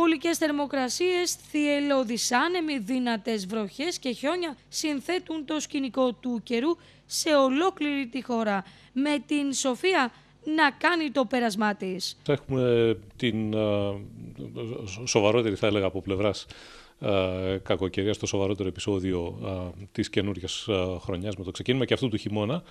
Πολικές θερμοκρασίες, θυελώδεις άνεμοι, δυνατές βροχές και χιόνια συνθέτουν το σκηνικό του καιρού σε ολόκληρη τη χώρα, με την Σοφία να κάνει το πέρασμά Θα Έχουμε ε, την ε, σοβαρότερη, θα έλεγα, από πλευράς ε, κακοκαιρία στο σοβαρότερο επεισόδιο της καινούργιας χρονιάς με το ξεκίνημα και αυτού του χειμώνα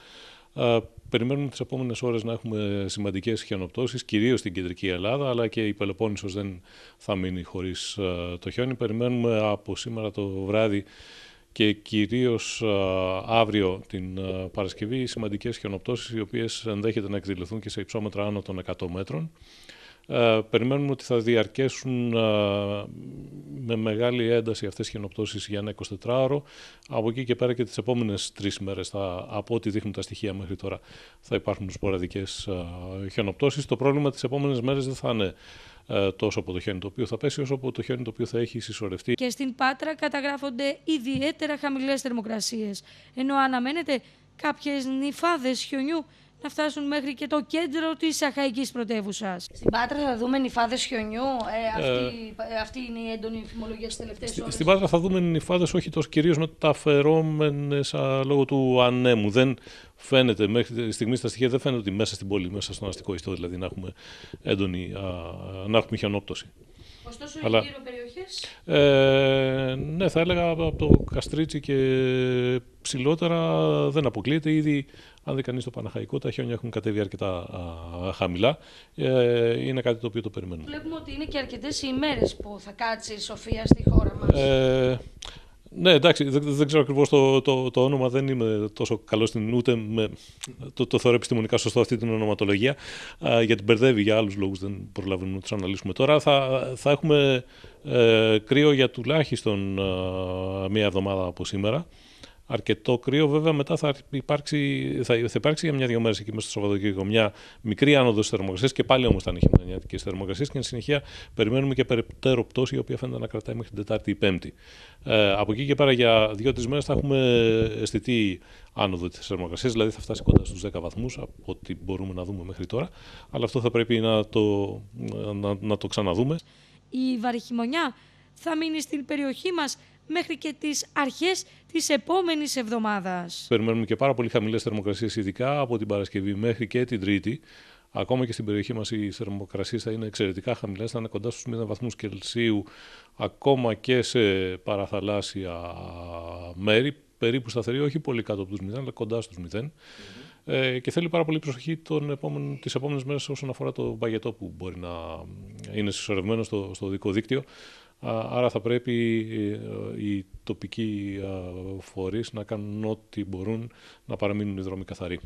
Περιμένουμε τις επόμενες ώρες να έχουμε σημαντικές χιονοπτώσεις, κυρίως στην κεντρική Ελλάδα, αλλά και η Πελοπόννησος δεν θα μείνει χωρίς ε, το χιόνι. Περιμένουμε από σήμερα το βράδυ και κυρίως ε, αύριο την ε, Παρασκευή σημαντικές χιονοπτώσεις, οι οποίες ενδέχεται να εκδηλωθούν και σε υψόμετρα άνω των 100 μέτρων. Ε, περιμένουμε ότι θα διαρκέσουν ε, με μεγάλη ένταση αυτές οι χιονοπτώσεις για ένα 24ωρο. Από εκεί και πέρα και τις επόμενες τρεις μέρες, από ό,τι δείχνουν τα στοιχεία μέχρι τώρα, θα υπάρχουν σποραδικές ε, χιονοπτώσεις. Το πρόβλημα τις επόμενες μέρες δεν θα είναι ε, τόσο από το χιόνι το οποίο θα πέσει, όσο από το χιόνι το οποίο θα έχει συσσωρευτεί. Και στην Πάτρα καταγράφονται ιδιαίτερα χαμηλές θερμοκρασίες, ενώ αναμένεται κάποιες νυφάδες χιονιού να φτάσουν μέχρι και το κέντρο της Αχαϊκής πρωτεύουσα. Στην Πάτρα θα δούμε νυφάδες χιονιού. Ε, αυτή, ε, αυτή είναι η έντονη φημολογία στις τελευταίες Στην Πάτρα θα δούμε νυφάδες, όχι τόσο κυρίως μεταφερόμενε λόγω του ανέμου. Δεν φαίνεται μέχρι στιγμή στα στοιχεία, δεν φαίνεται ότι μέσα στην πόλη, μέσα στον αστικό ιστό, δηλαδή να έχουμε, έντονη, να έχουμε χιονόπτωση. Ωστόσο, Αλλά, γύρω περιοχές... Ε, ναι, θα έλεγα από το Καστρίτσι και ψηλότερα δεν αποκλείεται. Ήδη, αν δεν κανείς το Παναχαϊκό, τα χιόνια έχουν κατέβει αρκετά χαμηλά. Ε, είναι κάτι το οποίο το περιμένουμε. Βλέπουμε ότι είναι και αρκετές οι ημέρες που θα κάτσει η Σοφία στη χώρα μας. Ε, ναι, εντάξει, δεν, ξέρω ακριβώς το, το, το όνομα, δεν είμαι τόσο καλός στην ούτε. Με, το, το θεωρώ επιστημονικά σωστό αυτή την ονοματολογία. Α, γιατί μπερδεύει για άλλους λόγους, δεν προλαβαίνουμε να τους αναλύσουμε τώρα. Θα, θα έχουμε ε, κρύο για τουλάχιστον μία εβδομάδα από σήμερα αρκετό κρύο. Βέβαια, μετά θα υπάρξει, θα, υπάρξει για μια-δυο μέρες εκεί μέσα στο Σαββατοκύριακο μια μικρή άνοδος στι θερμοκρασίε και πάλι όμως θα είναι χειμωνιάτικε θερμοκρασίε και εν συνεχεία περιμένουμε και περαιτέρω πτώση η οποία φαίνεται να κρατάει μέχρι την Τετάρτη ή Πέμπτη. Ε, από εκεί και πέρα για δύο-τρει μέρες θα έχουμε αισθητή άνοδο της θερμοκρασίας, δηλαδή θα φτάσει κοντά στους 10 βαθμούς από ό,τι μπορούμε να δούμε μέχρι τώρα. Αλλά αυτό θα πρέπει να το, να, να το ξαναδούμε. Η βαριχημονιά θα μείνει στην περιοχή μας μέχρι και τις αρχές της επόμενης εβδομάδας. Περιμένουμε και πάρα πολύ χαμηλές θερμοκρασίες, ειδικά από την Παρασκευή μέχρι και την Τρίτη. Ακόμα και στην περιοχή μας, οι θερμοκρασίες θα είναι εξαιρετικά χαμηλές, θα είναι κοντά στους 0 βαθμούς Κελσίου, ακόμα και σε παραθαλάσσια μέρη, περίπου σταθερή, όχι πολύ κάτω από τους 0, αλλά κοντά στους 0. ε, και θέλει πάρα πολύ προσοχή τις επόμενες μέρες όσον αφορά το παγετό που μπορεί να είναι συσσωρευμένο στο, στο δικό δίκτυο. Άρα θα πρέπει ε, οι τοπικοί φορείς να κάνουν ό,τι μπορούν να παραμείνουν οι δρόμοι καθαροί.